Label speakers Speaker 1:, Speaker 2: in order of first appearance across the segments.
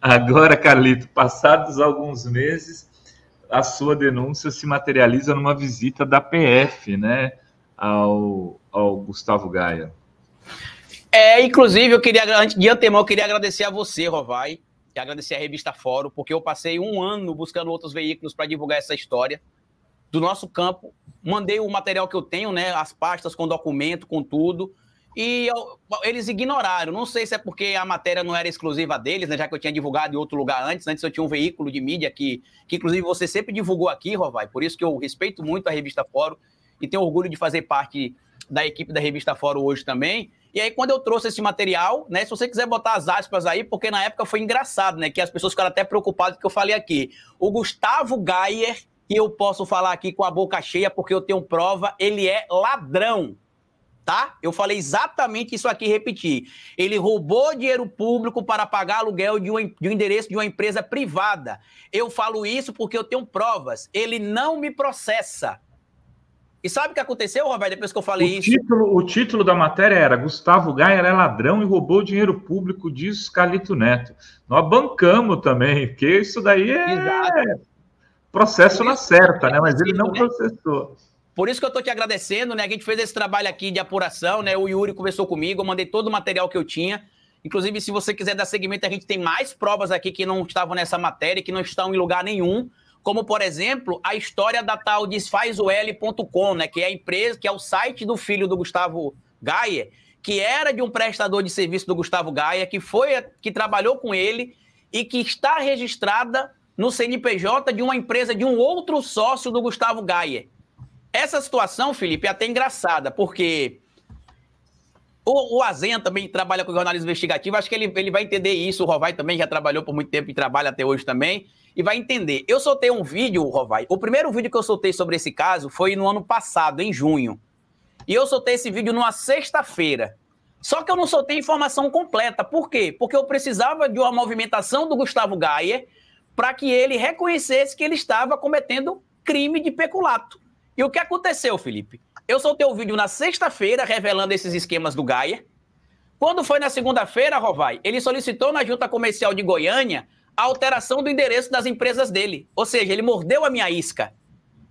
Speaker 1: Agora, Carlito, passados alguns meses, a sua denúncia se materializa numa visita da PF, né, ao, ao Gustavo
Speaker 2: Gaia.
Speaker 3: É, inclusive, eu queria, de antemão, eu queria agradecer a você, Rovai, e agradecer a revista Fórum, porque eu passei um ano buscando outros veículos para divulgar essa história do nosso campo. Mandei o material que eu tenho, né, as pastas com documento, com tudo, e eles ignoraram. Não sei se é porque a matéria não era exclusiva deles, né, já que eu tinha divulgado em outro lugar antes. Antes eu tinha um veículo de mídia que, que inclusive, você sempre divulgou aqui, Rovai. Por isso que eu respeito muito a revista Fórum e tenho orgulho de fazer parte da equipe da revista Fórum hoje também. E aí, quando eu trouxe esse material, né? Se você quiser botar as aspas aí, porque na época foi engraçado, né? Que as pessoas ficaram até preocupadas com o que eu falei aqui. O Gustavo Gayer, e eu posso falar aqui com a boca cheia, porque eu tenho prova, ele é ladrão tá? Eu falei exatamente isso aqui, repetir. Ele roubou dinheiro público para pagar aluguel de um, de um endereço de uma empresa privada. Eu falo isso porque eu tenho provas. Ele não me processa. E sabe o que aconteceu, Roberto, depois que eu falei o isso?
Speaker 1: Título, o título da matéria era Gustavo Gaia é ladrão e roubou dinheiro público, diz Calito Neto. Nós bancamos também, porque isso daí é Exato. processo na certa, é né? Mas ele não né? processou.
Speaker 3: Por isso que eu estou te agradecendo, né? A gente fez esse trabalho aqui de apuração, né? O Yuri conversou comigo, eu mandei todo o material que eu tinha. Inclusive, se você quiser dar seguimento, a gente tem mais provas aqui que não estavam nessa matéria, que não estão em lugar nenhum. Como, por exemplo, a história da tal desfazol.com, né? Que é a empresa, que é o site do filho do Gustavo Gaia, que era de um prestador de serviço do Gustavo Gaia, que foi, que trabalhou com ele e que está registrada no CNPJ de uma empresa de um outro sócio do Gustavo Gaia. Essa situação, Felipe, é até engraçada, porque o, o Azen também trabalha com jornalismo investigativo, acho que ele, ele vai entender isso. O Rovai também já trabalhou por muito tempo e trabalha até hoje também, e vai entender. Eu soltei um vídeo, Rovai. O primeiro vídeo que eu soltei sobre esse caso foi no ano passado, em junho. E eu soltei esse vídeo numa sexta-feira. Só que eu não soltei informação completa. Por quê? Porque eu precisava de uma movimentação do Gustavo Gaia para que ele reconhecesse que ele estava cometendo crime de peculato. E o que aconteceu, Felipe? Eu soltei o vídeo na sexta-feira revelando esses esquemas do Gaia. Quando foi na segunda-feira, Rovai, ele solicitou na junta comercial de Goiânia a alteração do endereço das empresas dele. Ou seja, ele mordeu a minha isca.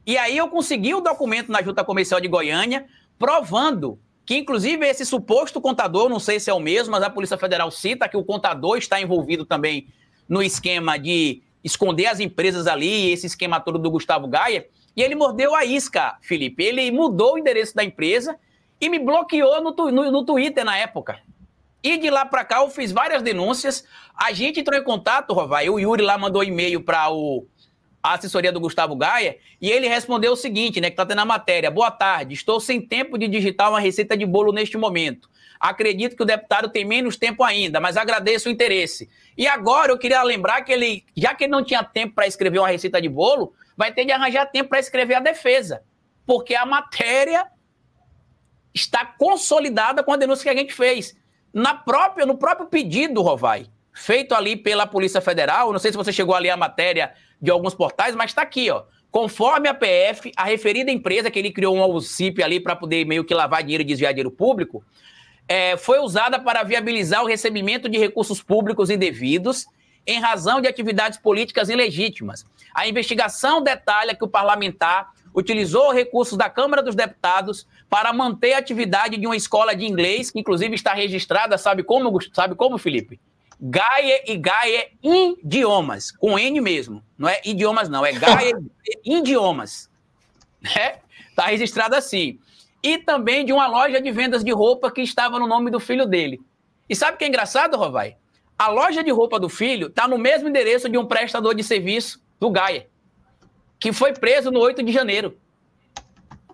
Speaker 3: E aí eu consegui o documento na junta comercial de Goiânia provando que inclusive esse suposto contador, não sei se é o mesmo, mas a Polícia Federal cita que o contador está envolvido também no esquema de esconder as empresas ali, esse esquema todo do Gustavo Gaia. E ele mordeu a isca, Felipe. Ele mudou o endereço da empresa e me bloqueou no, no, no Twitter na época. E de lá para cá eu fiz várias denúncias. A gente entrou em contato, Rovai. O Yuri lá mandou e-mail para o a assessoria do Gustavo Gaia, e ele respondeu o seguinte, né, que tá tendo a matéria. Boa tarde, estou sem tempo de digitar uma receita de bolo neste momento. Acredito que o deputado tem menos tempo ainda, mas agradeço o interesse. E agora eu queria lembrar que ele, já que ele não tinha tempo para escrever uma receita de bolo, vai ter de arranjar tempo para escrever a defesa, porque a matéria está consolidada com a denúncia que a gente fez. Na própria, no próprio pedido, Rovai, feito ali pela Polícia Federal, não sei se você chegou ali a matéria de alguns portais, mas está aqui, ó. Conforme a PF, a referida empresa que ele criou um auxílio ali para poder meio que lavar dinheiro e desviar dinheiro público, é, foi usada para viabilizar o recebimento de recursos públicos indevidos em razão de atividades políticas ilegítimas. A investigação detalha que o parlamentar utilizou recursos da Câmara dos Deputados para manter a atividade de uma escola de inglês, que inclusive está registrada, sabe como, sabe como Felipe? Gaia e Gaia Idiomas, com N mesmo. Não é idiomas, não, é Gaia Idiomas. Né? Tá registrado assim. E também de uma loja de vendas de roupa que estava no nome do filho dele. E sabe o que é engraçado, Rovai? A loja de roupa do filho está no mesmo endereço de um prestador de serviço do Gaia, que foi preso no 8 de janeiro.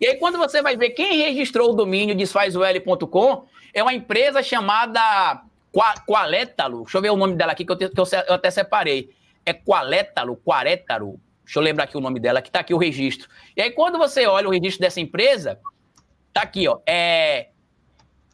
Speaker 3: E aí, quando você vai ver quem registrou o domínio desfazol.com, é uma empresa chamada Qualétalo. Deixa eu ver o nome dela aqui, que eu, te, que eu, eu até separei. É Qualétalo, Quarétalo. Deixa eu lembrar aqui o nome dela, que está aqui o registro. E aí, quando você olha o registro dessa empresa, tá aqui, ó. É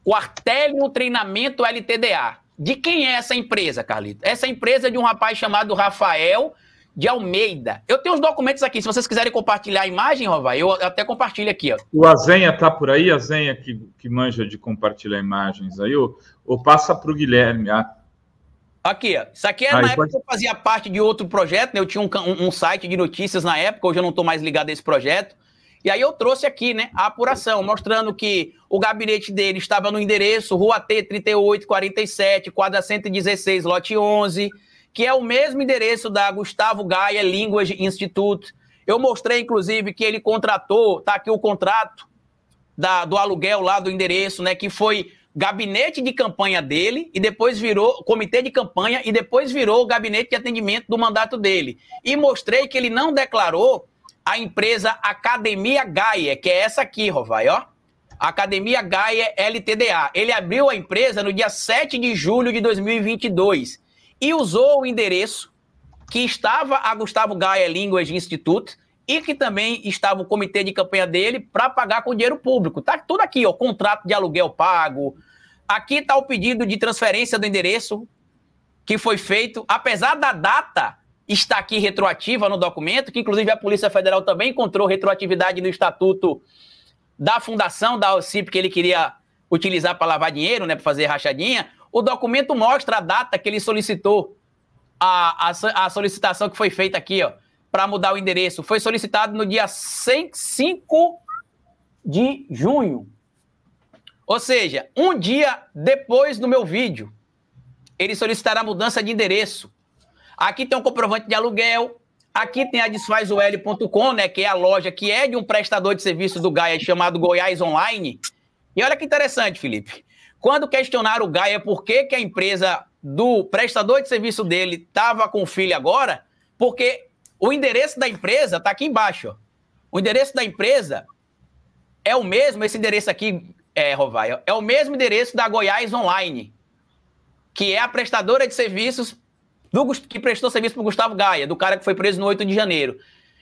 Speaker 3: Quartelho Treinamento LTDA. De quem é essa empresa, Carlito? Essa empresa é de um rapaz chamado Rafael de Almeida. Eu tenho os documentos aqui, se vocês quiserem compartilhar a imagem, Rovai, eu até compartilho aqui. Ó.
Speaker 1: O Azenha está por aí, Azenha que, que manja de compartilhar imagens aí, ou, ou passa para o Guilherme. Ah.
Speaker 3: Aqui, ó. isso aqui é aí, na pode... época que eu fazia parte de outro projeto, né? eu tinha um, um, um site de notícias na época, hoje eu não estou mais ligado a esse projeto. E aí eu trouxe aqui, né, a apuração, mostrando que o gabinete dele estava no endereço Rua T 3847, quadra 116, lote 11, que é o mesmo endereço da Gustavo Gaia Language Institute. Eu mostrei, inclusive, que ele contratou, tá aqui o contrato da, do aluguel lá do endereço, né, que foi gabinete de campanha dele e depois virou comitê de campanha e depois virou gabinete de atendimento do mandato dele. E mostrei que ele não declarou a empresa Academia Gaia, que é essa aqui, Rovai, ó. Academia Gaia LTDA. Ele abriu a empresa no dia 7 de julho de 2022 e usou o endereço que estava a Gustavo Gaia Language Institute e que também estava o comitê de campanha dele para pagar com dinheiro público. Tá tudo aqui, ó, contrato de aluguel pago. Aqui tá o pedido de transferência do endereço que foi feito, apesar da data está aqui retroativa no documento, que inclusive a Polícia Federal também encontrou retroatividade no estatuto da fundação da OCIP que ele queria utilizar para lavar dinheiro, né, para fazer rachadinha. O documento mostra a data que ele solicitou a, a, a solicitação que foi feita aqui, ó, para mudar o endereço. Foi solicitado no dia 5 de junho. Ou seja, um dia depois do meu vídeo, ele solicitará mudança de endereço. Aqui tem um comprovante de aluguel. Aqui tem a desfazol.com, né, que é a loja que é de um prestador de serviço do Gaia chamado Goiás Online. E olha que interessante, Felipe. Quando questionaram o Gaia por que, que a empresa do prestador de serviço dele estava com o filho agora, porque o endereço da empresa está aqui embaixo. Ó. O endereço da empresa é o mesmo, esse endereço aqui, é, Rovai. é o mesmo endereço da Goiás Online, que é a prestadora de serviços do, que prestou serviço para Gustavo Gaia, do cara que foi preso no 8 de janeiro.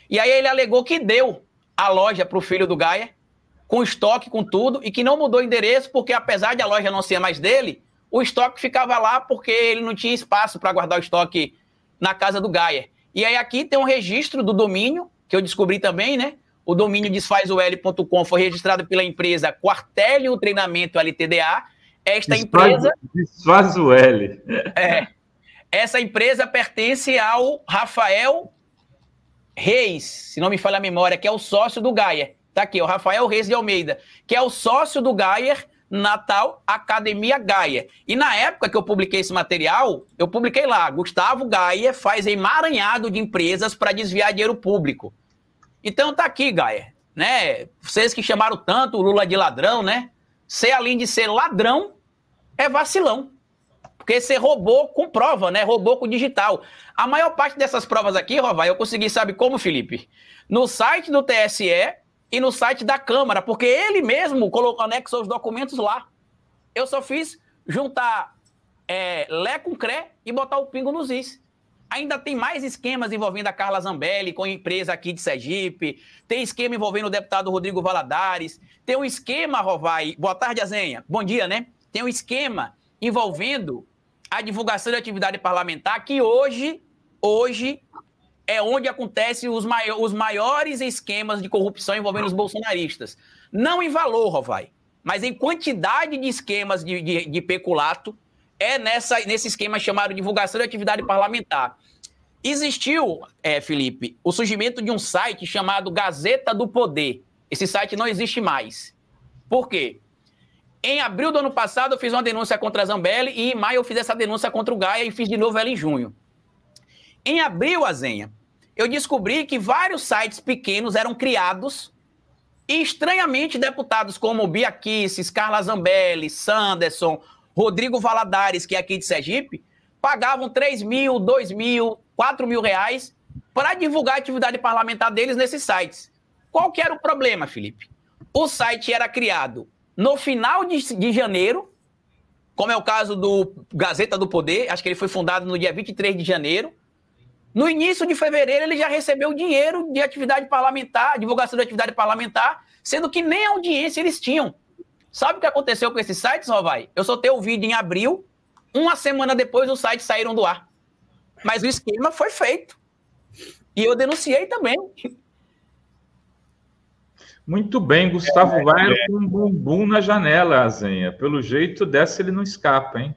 Speaker 3: E aí ele alegou que deu a loja para o filho do Gaia, com estoque, com tudo, e que não mudou o endereço, porque apesar de a loja não ser mais dele, o estoque ficava lá porque ele não tinha espaço para guardar o estoque na casa do Gaia. E aí aqui tem um registro do domínio, que eu descobri também, né? O domínio desfazol.com foi registrado pela empresa Quartelio Treinamento LTDA. Esta Desfaz, empresa.
Speaker 1: Desfaz
Speaker 3: É. Essa empresa pertence ao Rafael Reis, se não me falha a memória, que é o sócio do Gaia. Tá aqui, o Rafael Reis de Almeida, que é o sócio do Gaia Natal Academia Gaia. E na época que eu publiquei esse material, eu publiquei lá: Gustavo Gaia faz emaranhado de empresas para desviar dinheiro público. Então tá aqui, Gaia. Né? Vocês que chamaram tanto o Lula de ladrão, né? Ser além de ser ladrão, é vacilão. Porque você roubou com prova, né? Roubou com digital. A maior parte dessas provas aqui, Rovai, eu consegui, sabe como, Felipe? No site do TSE e no site da Câmara, porque ele mesmo colocou, anexou os documentos lá. Eu só fiz juntar é, Lé com Cré e botar o pingo nos is. Ainda tem mais esquemas envolvendo a Carla Zambelli com a empresa aqui de Sergipe, tem esquema envolvendo o deputado Rodrigo Valadares, tem um esquema, Rovai, boa tarde, Azenha, bom dia, né? Tem um esquema envolvendo a divulgação de atividade parlamentar, que hoje, hoje é onde acontecem os, mai os maiores esquemas de corrupção envolvendo os bolsonaristas. Não em valor, Rovai, mas em quantidade de esquemas de, de, de peculato, é nessa, nesse esquema chamado divulgação de atividade parlamentar. Existiu, é, Felipe, o surgimento de um site chamado Gazeta do Poder. Esse site não existe mais. Por quê? Em abril do ano passado, eu fiz uma denúncia contra a Zambelli e em maio eu fiz essa denúncia contra o Gaia e fiz de novo ela em junho. Em abril, Azenha, eu descobri que vários sites pequenos eram criados e, estranhamente, deputados como Bia Kisses, Carla Zambelli, Sanderson, Rodrigo Valadares, que é aqui de Sergipe, pagavam 3 mil, 2 mil, 4 mil reais para divulgar a atividade parlamentar deles nesses sites. Qual que era o problema, Felipe? O site era criado no final de, de janeiro, como é o caso do Gazeta do Poder, acho que ele foi fundado no dia 23 de janeiro. No início de fevereiro, ele já recebeu dinheiro de atividade parlamentar, divulgação de atividade parlamentar, sendo que nem audiência eles tinham. Sabe o que aconteceu com esses sites, Rovai? Eu soltei o vídeo em abril, uma semana depois os sites saíram do ar. Mas o esquema foi feito. E eu denunciei também.
Speaker 1: Muito bem, Gustavo é, é. com um bumbum na janela, Azenha. Pelo
Speaker 2: jeito, dessa ele não escapa, hein?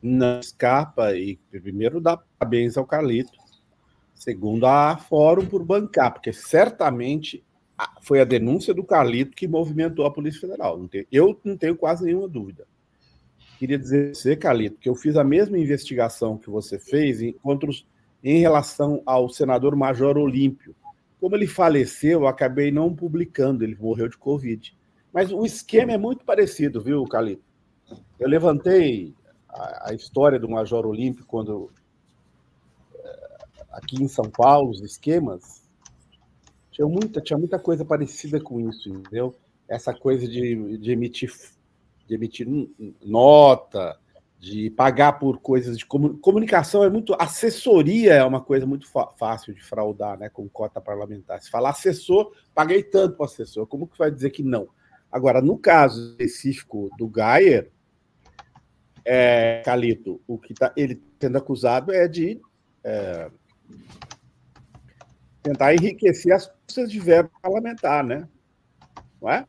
Speaker 2: Não escapa. E primeiro dá parabéns ao Calito. Segundo, a Fórum por bancar, porque certamente foi a denúncia do Calito que movimentou a Polícia Federal. Eu não tenho quase nenhuma dúvida. Queria dizer você, Calito, que eu fiz a mesma investigação que você fez em, contra os, em relação ao senador Major Olímpio como ele faleceu, eu acabei não publicando, ele morreu de Covid. Mas o esquema é muito parecido, viu, Cali? Eu levantei a, a história do Major Olímpio quando eh, aqui em São Paulo, os esquemas, tinha muita, tinha muita coisa parecida com isso, entendeu? Essa coisa de, de emitir, de emitir nota, de pagar por coisas de comunicação é muito assessoria é uma coisa muito fácil de fraudar, né, com cota parlamentar. Se falar assessor, paguei tanto para assessor, como que vai dizer que não? Agora, no caso específico do Gayer, é, Calito, o que tá, ele tá sendo acusado é de é, tentar enriquecer as custas de verbo parlamentar, né?
Speaker 3: Não é?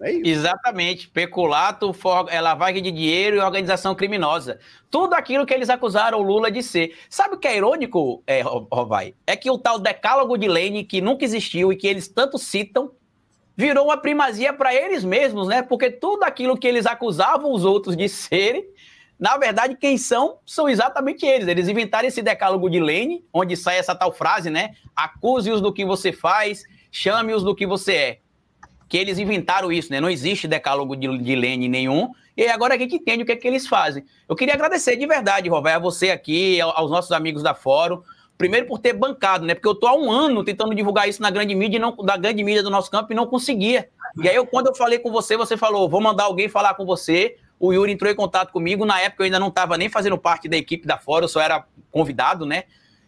Speaker 3: É isso. Exatamente. Peculato, for... é lavagem de dinheiro e organização criminosa. Tudo aquilo que eles acusaram o Lula de ser. Sabe o que é irônico, é, Rovai? É que o tal decálogo de Lane, que nunca existiu e que eles tanto citam, virou uma primazia para eles mesmos, né? Porque tudo aquilo que eles acusavam os outros de serem, na verdade, quem são, são exatamente eles. Eles inventaram esse decálogo de Lane, onde sai essa tal frase, né? Acuse-os do que você faz, chame-os do que você é que eles inventaram isso, né? Não existe decálogo de, de Lênin nenhum. E agora é que entende o que é que eles fazem. Eu queria agradecer de verdade, Roberto, a você aqui, aos nossos amigos da Fórum. Primeiro por ter bancado, né? Porque eu tô há um ano tentando divulgar isso na grande mídia, não, da grande mídia do nosso campo e não conseguia. E aí, eu, quando eu falei com você, você falou: vou mandar alguém falar com você. O Yuri entrou em contato comigo. Na época eu ainda não estava nem fazendo parte da equipe da Fórum, eu só era convidado, né?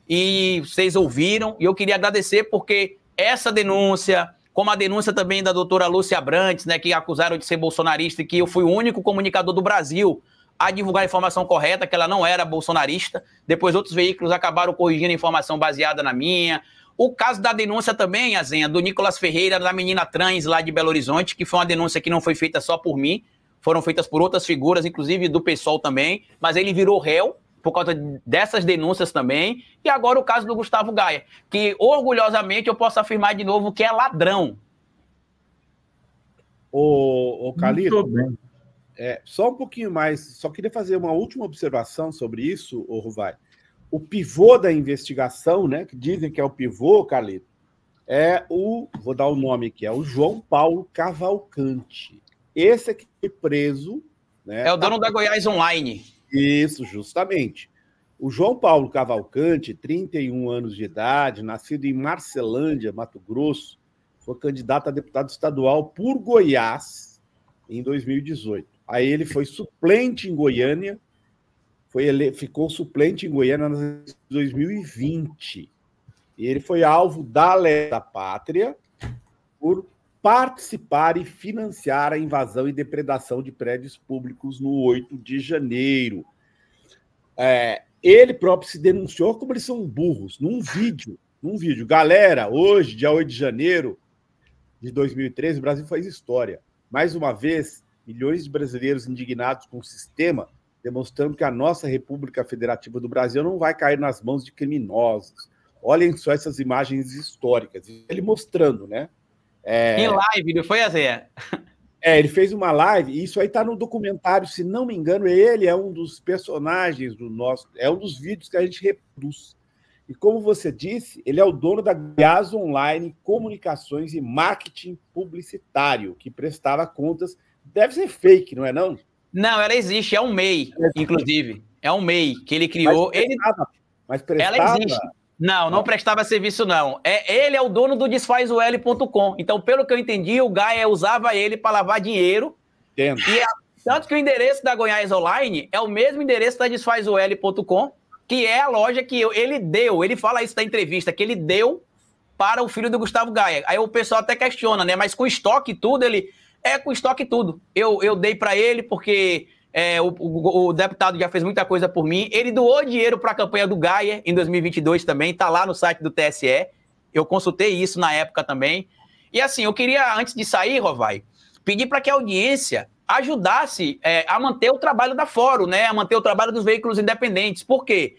Speaker 3: E vocês ouviram. E eu queria agradecer porque essa denúncia, como a denúncia também da doutora Lúcia Brantes, né, que acusaram de ser bolsonarista e que eu fui o único comunicador do Brasil a divulgar a informação correta, que ela não era bolsonarista. Depois outros veículos acabaram corrigindo a informação baseada na minha. O caso da denúncia também, Azenha, do Nicolas Ferreira, da menina trans lá de Belo Horizonte, que foi uma denúncia que não foi feita só por mim, foram feitas por outras figuras, inclusive do PSOL também, mas ele virou réu por causa dessas denúncias também, e agora o caso do Gustavo Gaia, que orgulhosamente eu posso afirmar de novo que é ladrão.
Speaker 2: O, o Calito, é, só um pouquinho mais, só queria fazer uma última observação sobre isso, o Ruvai. O pivô da investigação, né, que dizem que é o pivô, Calito, é o, vou dar o nome aqui, é o João Paulo Cavalcante. Esse é que foi preso. Né,
Speaker 3: é o dono da, da Goiás Online.
Speaker 2: Isso, justamente. O João Paulo Cavalcante, 31 anos de idade, nascido em Marcelândia, Mato Grosso, foi candidato a deputado estadual por Goiás em 2018. Aí ele foi suplente em Goiânia, foi ele... ficou suplente em Goiânia em 2020. E ele foi alvo da Lei da Pátria por participar e financiar a invasão e depredação de prédios públicos no 8 de janeiro. É, ele próprio se denunciou como eles são burros num vídeo. Num vídeo. Galera, hoje, dia 8 de janeiro de 2013, o Brasil faz história. Mais uma vez, milhões de brasileiros indignados com o sistema, demonstrando que a nossa República Federativa do Brasil não vai cair nas mãos de criminosos. Olhem só essas imagens históricas. Ele mostrando, né? É... Em live,
Speaker 3: não foi, Azé?
Speaker 2: É, ele fez uma live, e isso aí está no documentário, se não me engano, ele é um dos personagens do nosso, é um dos vídeos que a gente reproduz. E como você disse, ele é o dono da Gaz Online Comunicações e Marketing
Speaker 3: Publicitário, que prestava contas. Deve ser fake, não é não? Não, ela existe, é um MEI, é inclusive. É um MEI que ele criou. Mas prestava, ele... mas prestava ela existe. Não, não prestava serviço, não. É, ele é o dono do desfazoel.com. Então, pelo que eu entendi, o Gaia usava ele para lavar dinheiro. Entendo. E tanto que o endereço da Goiás Online é o mesmo endereço da desfazoel.com, que é a loja que eu, ele deu. Ele fala isso na entrevista, que ele deu para o filho do Gustavo Gaia. Aí o pessoal até questiona, né? Mas com estoque e tudo, ele. É com estoque e tudo. Eu, eu dei para ele porque é, o, o, o, deputado já fez muita coisa por mim. Ele doou dinheiro para a campanha do Gaia em 2022 também, está lá no site do TSE. Eu consultei isso na época também. E assim, eu queria, antes de sair, Rovai, pedir para que a audiência ajudasse é, a manter o trabalho da Fórum, né? a manter o trabalho dos veículos independentes. Por quê?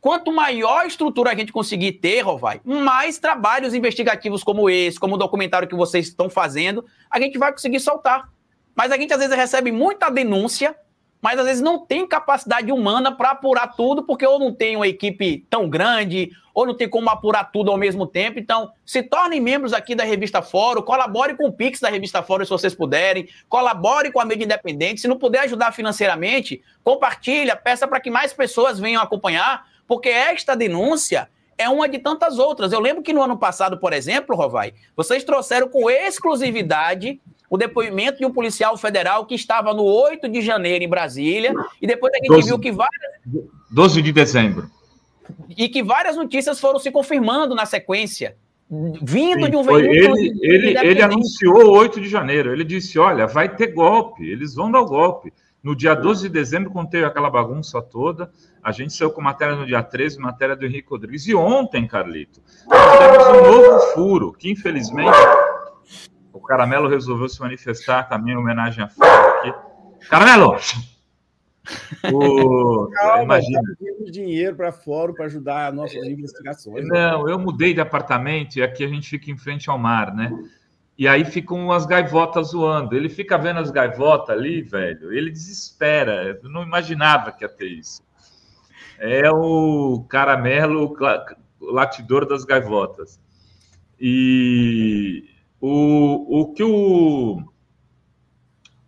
Speaker 3: Quanto maior estrutura a gente conseguir ter, Rovai, mais trabalhos investigativos como esse, como o documentário que vocês estão fazendo, a gente vai conseguir soltar. Mas a gente às vezes recebe muita denúncia, mas às vezes não tem capacidade humana para apurar tudo, porque ou não tem uma equipe tão grande, ou não tem como apurar tudo ao mesmo tempo. Então, se tornem membros aqui da Revista Fórum, colabore com o Pix da Revista Fórum se vocês puderem, colabore com a mídia independente. Se não puder ajudar financeiramente, compartilha, peça para que mais pessoas venham acompanhar, porque esta denúncia é uma de tantas outras. Eu lembro que no ano passado, por exemplo, Rovai, vocês trouxeram com exclusividade o depoimento de um policial federal que estava no 8 de janeiro em Brasília, e depois a gente 12, viu que várias.
Speaker 1: 12 de dezembro.
Speaker 3: E que várias notícias foram se confirmando na sequência. Vindo Sim, de um veículo. Ele, ele, ele anunciou
Speaker 1: 8 de janeiro. Ele disse: olha, vai ter golpe, eles vão dar o golpe. No dia 12 de dezembro, contei aquela bagunça toda. A gente saiu com matéria no dia 13, matéria do Henrique Rodrigues. E ontem, Carlito, nós tivemos um novo furo, que infelizmente o Caramelo resolveu se manifestar também em homenagem a Fábio aqui. Caramelo! O... Calma, Imagina.
Speaker 2: Tá dinheiro para fora para ajudar nossas é... investigações. Né? Não,
Speaker 1: né? eu mudei de apartamento e aqui a gente fica em frente ao mar, né? E aí ficam as gaivotas zoando. Ele fica vendo as gaivotas ali, velho. Ele desespera. Eu não imaginava que ia ter isso. É o caramelo o latidor das gaivotas. E o, o que o,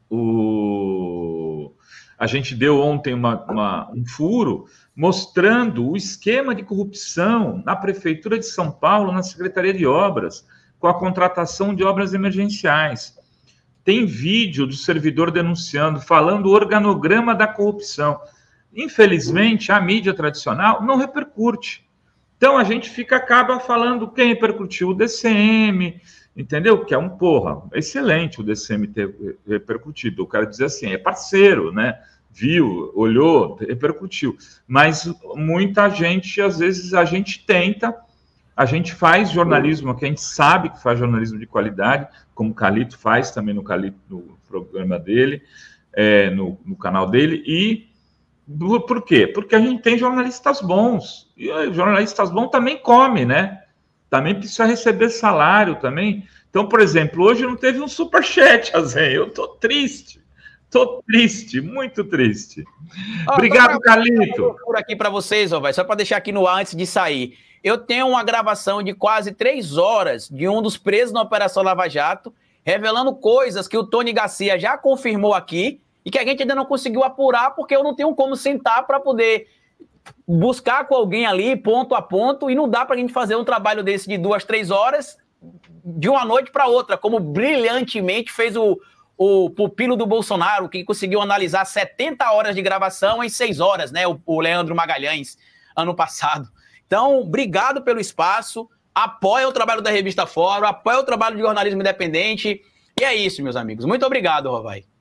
Speaker 1: o a gente deu ontem uma, uma, um furo mostrando o esquema de corrupção na Prefeitura de São Paulo, na Secretaria de Obras, com a contratação de obras emergenciais. Tem vídeo do servidor denunciando, falando o organograma da corrupção. Infelizmente, a mídia tradicional não repercute. Então, a gente fica, acaba falando quem repercutiu, o DCM, entendeu? Que é um porra, excelente o DCM ter repercutido. Eu quero dizer assim, é parceiro, né? Viu, olhou, repercutiu. Mas muita gente, às vezes, a gente tenta, a gente faz jornalismo, que a gente sabe que faz jornalismo de qualidade, como o Calito faz também no Calito, no programa dele, é, no, no canal dele, e por quê? Porque a gente tem jornalistas bons. E jornalistas bons também comem, né? também precisa receber salário também. Então, por exemplo, hoje não teve um superchat, Azen. Eu tô triste. Tô triste, muito triste. Ah, Obrigado, Galito
Speaker 3: Por aqui para vocês, ó, só para deixar aqui no ar antes de sair. Eu tenho uma gravação de quase três horas de um dos presos na Operação Lava Jato, revelando coisas que o Tony Garcia já confirmou aqui e que a gente ainda não conseguiu apurar porque eu não tenho como sentar para poder buscar com alguém ali, ponto a ponto, e não dá para a gente fazer um trabalho desse de duas, três horas de uma noite para outra, como brilhantemente fez o, o pupilo do Bolsonaro, que conseguiu analisar 70 horas de gravação em seis horas, né? O, o Leandro Magalhães, ano passado. Então, obrigado pelo espaço, apoia o trabalho da Revista Fórum, apoia o trabalho de jornalismo independente, e é isso, meus amigos. Muito obrigado, Rovai.